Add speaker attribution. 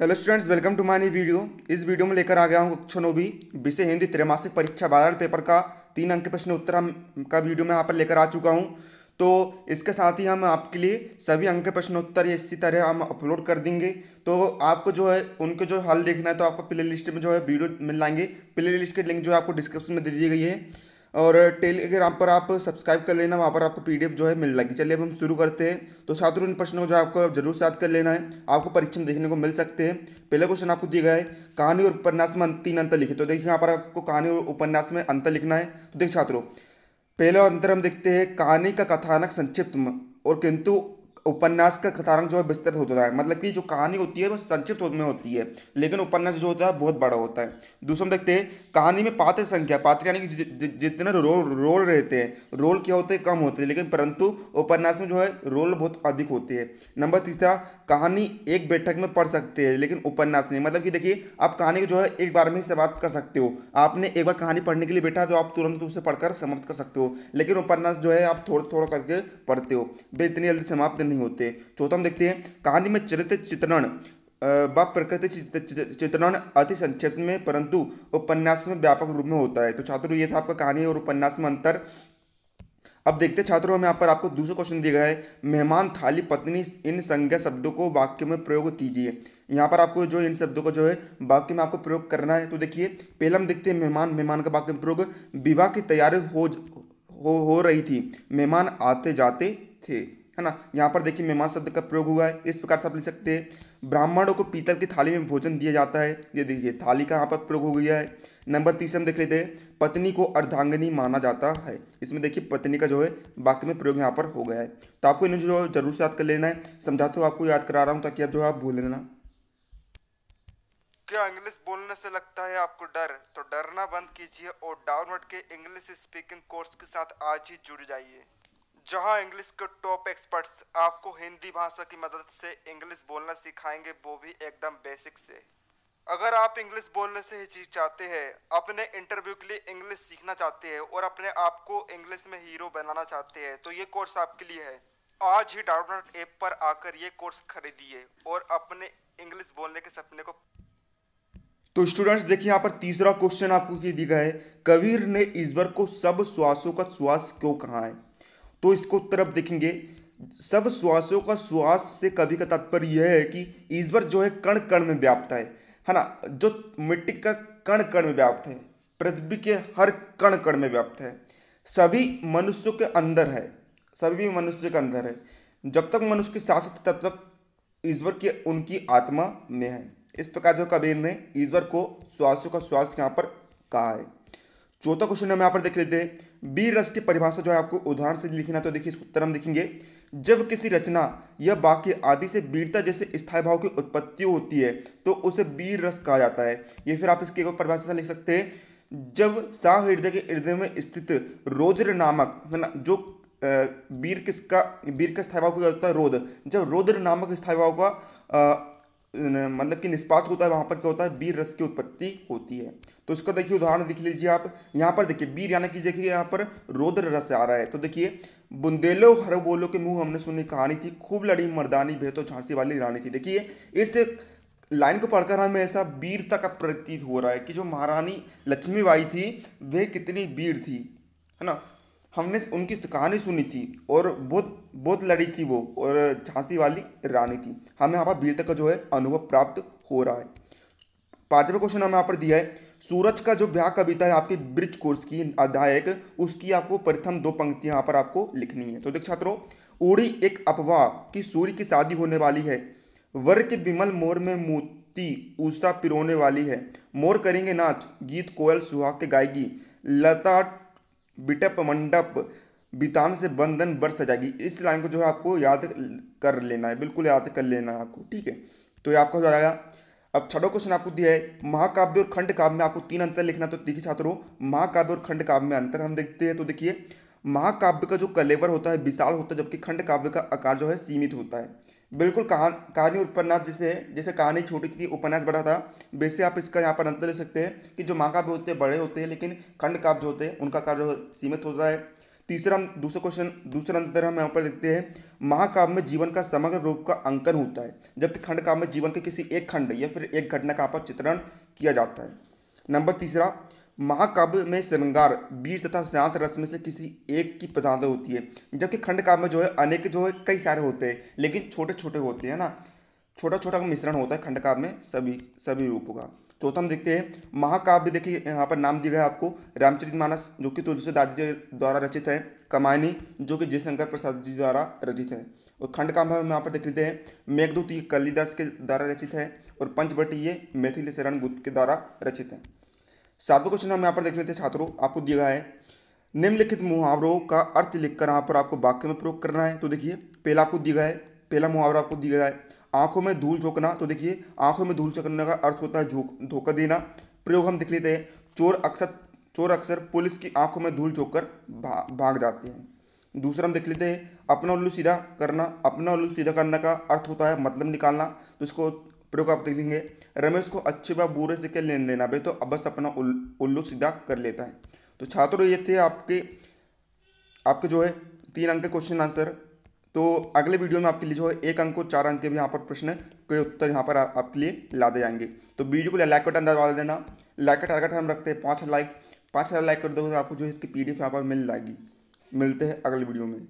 Speaker 1: hello students welcome to my new video इस video में लेकर आ गया हूँ कक्षा नौवीं विषय हिंदी त्रैमासिक परीक्षा बारह पेपर का तीन अंक प्रश्न उत्तर हम का वीडियो मैं यहाँ पर लेकर आ चुका हूँ तो इसके साथ ही हम आपके लिए सभी अंक प्रश्न उत्तर इसी तरह हम अपलोड कर देंगे तो आपको जो है उनके जो हल देखना है तो आपको प्ले लिस्ट में जो है वीडियो मिल लाएंगे प्ले लिस्ट के लिंक जो है आपको डिस्क्रिप्शन में दे दी गई है और टेलीग्राम पर आप सब्सक्राइब कर लेना वहाँ पर आपको पीडीएफ जो है मिल जाएगी चलिए अब हम शुरू करते हैं तो छात्रों इन प्रश्नों को जो आपको जरूर याद कर लेना है आपको परीक्षा में देखने को मिल सकते हैं पहला क्वेश्चन आपको दिया गया है कहानी और उपन्यास में तीन अंतर लिखे तो देखिए यहाँ पर आपको कहानी और उपन्यास में अंतर लिखना है तो देखिए छात्रों पहला अंतर हम देखते हैं कहानी का कथानक संक्षिप्त और किंतु उपन्यास का कथारंग जो है विस्तृत होता है मतलब कि जो कहानी होती है वह संक्षिप्त में होती है लेकिन उपन्यास जो होता है बहुत बड़ा होता है दूसरा हम देखते हैं कहानी में पात्र संख्या पात्र यानी कि जितने रोल रोल रहते हैं रोल क्या होते हैं कम होते हैं लेकिन परंतु उपन्यास में जो है रोल बहुत अधिक होते हैं नंबर तीसरा कहानी एक बैठक में पढ़ सकते हैं लेकिन उपन्यास नहीं मतलब कि देखिए आप कहानी को जो है एक बार में ही समाप्त कर सकते हो आपने एक बार कहानी पढ़ने के लिए बैठा तो आप तुरंत उसे पढ़कर समाप्त कर सकते हो लेकिन उपन्यास जो है आप थोड़ा थोड़ा करके पढ़ते हो वे इतनी जल्दी समाप्त नहीं होते चौथा हम देखते हैं कहानी में चरित्र चित्रण व प्रकृति चित्रण अति संक्षिप्त में परंतु उपन्यास में व्यापक रूप में होता है तो छात्रों ये था आपका कहानी और उपन्यास में अंतर अब देखते हैं छात्रों हम यहाँ पर आपको दूसरा क्वेश्चन दिया गया है मेहमान थाली पत्नी इन संज्ञा शब्दों को वाक्य में प्रयोग कीजिए यहाँ पर आपको जो इन शब्दों को जो है वाक्य में आपको प्रयोग करना है तो देखिए पहले हम देखते हैं मेहमान मेहमान का वाक्य में प्रयोग विवाह की तैयारी हो, हो हो रही थी मेहमान आते जाते थे है ना यहाँ पर देखिए मेहमान शब्द का प्रयोग हुआ है इस प्रकार से आप लिख सकते हैं ब्राह्मणों को पीतल की थाली में भोजन दिया जाता है ये देखिए थाली का यहाँ पर प्रयोग हो गया है नंबर तीस हम देख लेते हैं पत्नी को अर्धांगनी माना जाता है इसमें देखिए पत्नी का जो है वाक्य में प्रयोग यहाँ पर हो गया है तो आपको इन्हें जो जरूर से याद कर लेना है समझा तो आपको याद करा रहा हूँ ताकि आप जो है आप भूल लेना क्या इंग्लिश बोलने से लगता है आपको डर तो डरना बंद कीजिए और डाउनवर्ड के इंग्लिश स्पीकिंग कोर्स के साथ आज ही जुड़ जाइए जहां इंग्लिश के टॉप एक्सपर्ट्स आपको हिंदी भाषा की मदद से इंग्लिश बोलना सिखाएंगे वो भी एकदम बेसिक से अगर आप इंग्लिश बोलने से चाहते हैं अपने इंटरव्यू के लिए इंग्लिश सीखना चाहते हैं और अपने आप को इंग्लिश में हीरो बनाना चाहते हैं तो ये कोर्स आपके लिए है आज ही डाउनलोड ऐप पर आकर ये कोर्स खरीदिए और अपने इंग्लिश बोलने के सपने को तो स्टूडेंट्स देखिए यहाँ पर तीसरा क्वेश्चन आपको ये है कबीर ने ईश्वर को सब श्वासों का श्वास क्यों कहा है तो इसको उत्तर अब देखेंगे सब श्वासों का श्वास से कभी का तात्पर्य यह है कि ईश्वर जो है कण कण में व्याप्त है है ना जो मिट्टी का कण कण में व्याप्त है पृथ्वी के हर कण कण में व्याप्त है सभी मनुष्यों के अंदर है सभी मनुष्य के अंदर है जब तक मनुष्य की सांस है तब तक ईश्वर के उनकी आत्मा में है इस प्रकार जो कबीर ने ईश्वर को श्वासों का श्वास यहाँ पर कहा है चौथा क्वेश्चन हम यहाँ पर देख लेते हैं बी रस की परिभाषा जो है आपको उदाहरण से लिखना तो देखिए इसको उत्तर हम देखेंगे जब किसी रचना या वाक्य आदि से वीरता जैसे स्थायी भाव की उत्पत्ति होती है तो उसे बीर रस कहा जाता है ये फिर आप इसकी परिभाषा लिख सकते हैं जब शाह हृदय के हृदय में स्थित रोद्र नामक जो वीर किसका वीर का स्थायी भाव होता है रोद जब रोद्र नामक स्थायी भाव का मतलब कि निष्पात होता है वहाँ पर क्या होता है बीर रस की उत्पत्ति होती है तो इसका देखिए उदाहरण देख लीजिए आप यहाँ पर देखिए बीर यानी कि देखिए यहाँ पर रोद्र रस आ रहा है तो देखिए बुंदेलो हर बोलो के मुंह हमने सुनी कहानी थी खूब लड़ी मर्दानी भेतो झांसी वाली रानी थी देखिए इस लाइन को पढ़कर हमें ऐसा वीरता का प्रतीत हो रहा है कि जो महारानी लक्ष्मीबाई थी वह कितनी वीर थी है ना हमने उनकी कहानी सुनी थी और बहुत बहुत लड़ी थी वो और झांसी वाली रानी थी हमें यहाँ पर वीरता का जो है अनुभव प्राप्त हो रहा है पांचवा क्वेश्चन हमें यहाँ पर दिया है सूरज का जो ब्याह कविता है आपके ब्रिज कोर्स की अध्यायक उसकी आपको प्रथम दो पंक्तियाँ यहाँ पर आपको लिखनी है तो देख छात्रों उड़ी एक अपवाह कि सूर्य की शादी होने वाली है वर के विमल मोर में मोती ऊषा पिरोने वाली है मोर करेंगे नाच गीत कोयल सुहाग के गायगी लता बिटप मंडप बीतान से बंधन बढ़ सजाएगी इस लाइन को जो है आपको याद कर लेना है बिल्कुल याद कर लेना है आपको ठीक है तो ये आपका हो जाएगा अब छठो क्वेश्चन आपको दिया है महाकाव्य और खंड काव्य में आपको तीन अंतर लिखना तो देखिए छात्रों महाकाव्य और खंड काव्य में अंतर हम देखते हैं तो देखिए महाकाव्य का जो कलेवर होता है विशाल होता है जबकि खंड काव्य का आकार जो है सीमित होता है बिल्कुल कहान कहानी उपन्यास जैसे जैसे कहानी छोटी थी उपन्यास बड़ा था वैसे आप इसका यहाँ पर अंतर ले सकते हैं कि जो महाकाव्य होते हैं बड़े होते हैं लेकिन खंड काव्य जो होते हैं उनका कार्य जो सीमित होता है तीसरा दूसरा क्वेश्चन दूसरा अंतर हम यहाँ पर देखते हैं महाकाव्य में जीवन का समग्र रूप का अंकन होता है जबकि खंड काव्य में जीवन के किसी एक खंड या फिर एक घटना का आपका चित्रण किया जाता है नंबर तीसरा महाकाव्य में श्रृंगार बीज तथा शांत रस में से किसी एक की प्रधानता होती है जबकि खंड काव्य में जो है अनेक जो है कई सारे होते हैं लेकिन छोटे छोटे होते हैं ना छोटा छोटा मिश्रण होता है खंड काव्य में सभी सभी रूपों का चौथा तो हम देखते हैं महाकाव्य देखिए यहाँ पर नाम दिया गया आपको रामचरितमानस जो कि तुलसीदास जी द्वारा रचित है कमायनी जो कि जयशंकर प्रसाद जी द्वारा रचित है और खंड काव्य हम यहाँ पर देख लेते हैं मेघदूत ये कलिदास के द्वारा रचित है और पंचवटी ये मैथिली शरण गुप्त के द्वारा रचित है सातवा क्वेश्चन हम यहाँ पर देख लेते हैं छात्रों आपको दिया गया है निम्नलिखित मुहावरों का अर्थ लिखकर यहाँ पर आपको वाक्य में प्रयोग करना है तो देखिए पहला आपको दिया गया है पहला मुहावरा आपको दिया गया है आंखों में धूल झोंकना तो देखिए आंखों में धूल झोंकने का अर्थ होता है झोंक धोखा देना प्रयोग हम देख लेते हैं चोर अक्सर चोर अक्सर पुलिस की आंखों में धूल झोंक कर भा, भाग जाते हैं दूसरा हम देख लेते हैं अपना उल्लू सीधा करना अपना उल्लू सीधा करने का अर्थ होता है मतलब निकालना तो इसको प्रयोग आप देख लेंगे रमेश को अच्छे व बुरे से क्या लेन देना भाई तो अब बस अपना उल्लू सीधा कर लेता है तो छात्रों ये थे आपके आपके जो है तीन अंक के क्वेश्चन आंसर तो अगले वीडियो में आपके लिए जो है एक अंक और चार अंक के भी यहाँ पर प्रश्न के उत्तर यहाँ पर आपके लिए ला दे जाएंगे तो वीडियो को लाइक बटन दबा देना लाइक का टारगेट हम रखते हैं पाँच लाइक पाँच हज़ार लाइक कर दोगे तो आपको जो है इसकी पी डी यहाँ पर मिल जाएगी मिलते हैं अगले वीडियो में